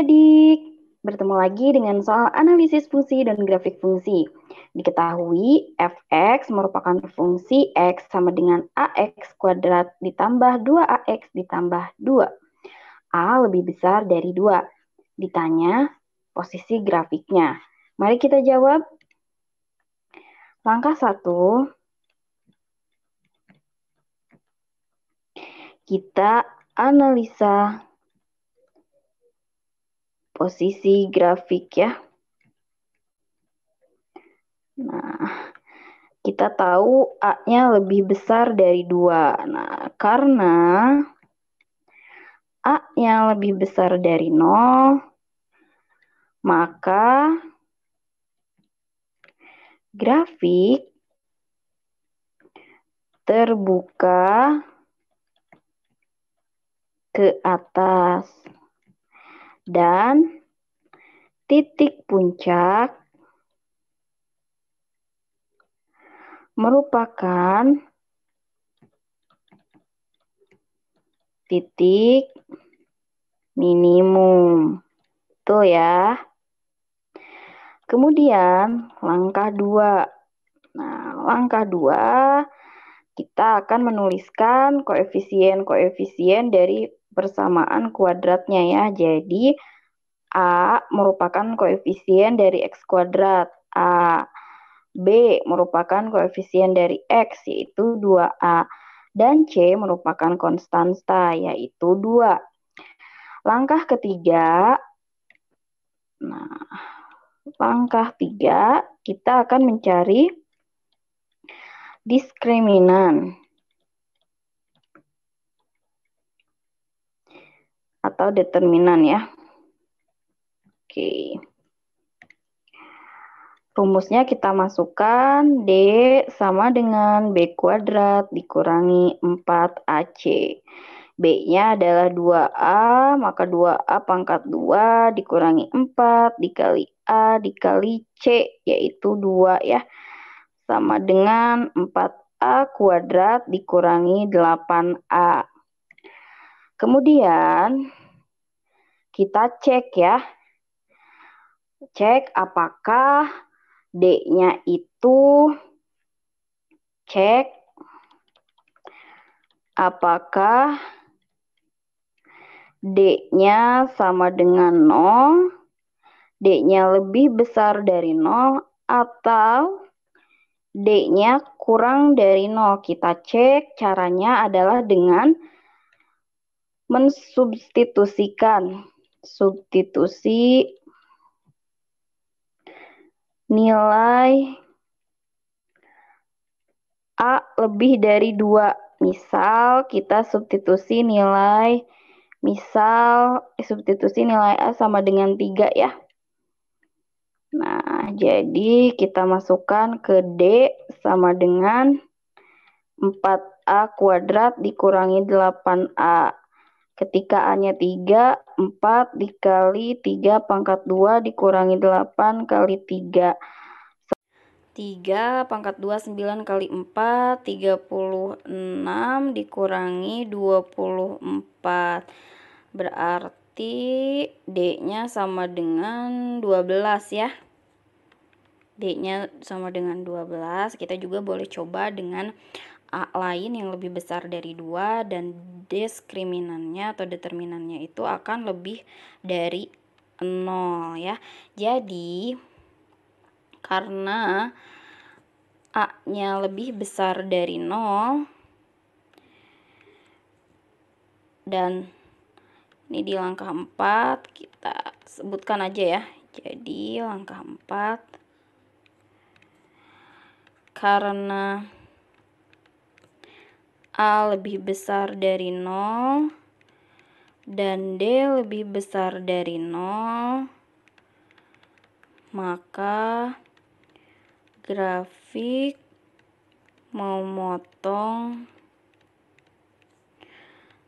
adik-adik. Bertemu lagi dengan soal analisis fungsi dan grafik fungsi. Diketahui fx merupakan fungsi x sama dengan ax kuadrat ditambah 2ax ditambah 2. A lebih besar dari 2. Ditanya posisi grafiknya. Mari kita jawab. Langkah 1. Kita analisa posisi grafik ya. Nah, kita tahu A-nya lebih besar dari 2. Nah, karena A-nya lebih besar dari 0, maka grafik terbuka ke atas dan titik puncak merupakan titik minimum. Tuh ya. Kemudian langkah dua. Nah, langkah dua kita akan menuliskan koefisien-koefisien dari persamaan kuadratnya ya. Jadi A merupakan koefisien dari X kuadrat. A B merupakan koefisien dari X yaitu 2A dan C merupakan konstanta yaitu 2. Langkah ketiga Nah, langkah tiga kita akan mencari diskriminan. atau determinan ya. Oke. Rumusnya kita masukkan D sama dengan B kuadrat dikurangi 4AC. B-nya adalah 2A, maka 2A pangkat 2 dikurangi 4 dikali A dikali C, yaitu 2 ya. Sama dengan 4A kuadrat dikurangi 8A. Kemudian kita cek ya. Cek apakah D-nya itu cek apakah D-nya sama dengan 0, D-nya lebih besar dari 0, atau D-nya kurang dari 0. Kita cek caranya adalah dengan mensubstitusikan substitusi nilai A lebih dari dua. Misal kita substitusi nilai misal substitusi nilai A sama dengan tiga ya. Nah, jadi kita masukkan ke D sama dengan 4A kuadrat dikurangi 8A. Ketika A-nya 3, 4 dikali 3 pangkat 2 dikurangi 8 kali 3. 3 pangkat 2 9 kali 4 36 dikurangi 24 berarti D-nya sama dengan 12 ya D-nya sama dengan 12 kita juga boleh coba dengan A lain yang lebih besar dari dua dan diskriminannya atau determinannya itu akan lebih dari nol ya. Jadi karena A-nya lebih besar dari nol dan ini di langkah 4 kita sebutkan aja ya. Jadi langkah 4 karena A lebih besar dari 0 dan D lebih besar dari 0 maka grafik memotong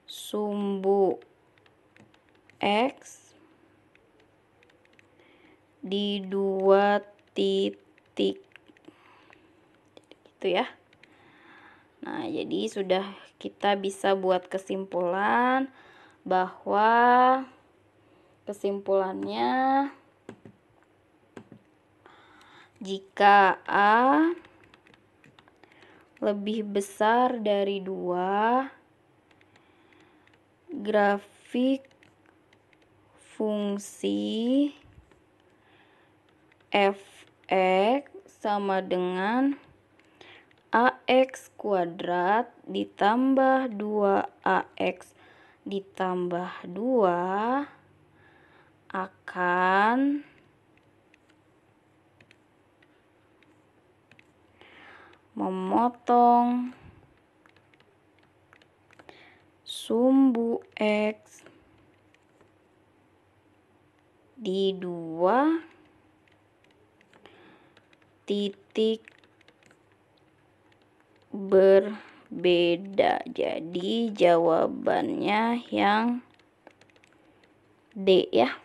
sumbu X di dua titik gitu ya Nah, jadi sudah kita bisa buat kesimpulan bahwa kesimpulannya jika A lebih besar dari dua grafik fungsi fx sama dengan 2x kuadrat ditambah 2ax ditambah 2 akan memotong sumbu X di dua titik berbeda. Jadi jawabannya yang D ya.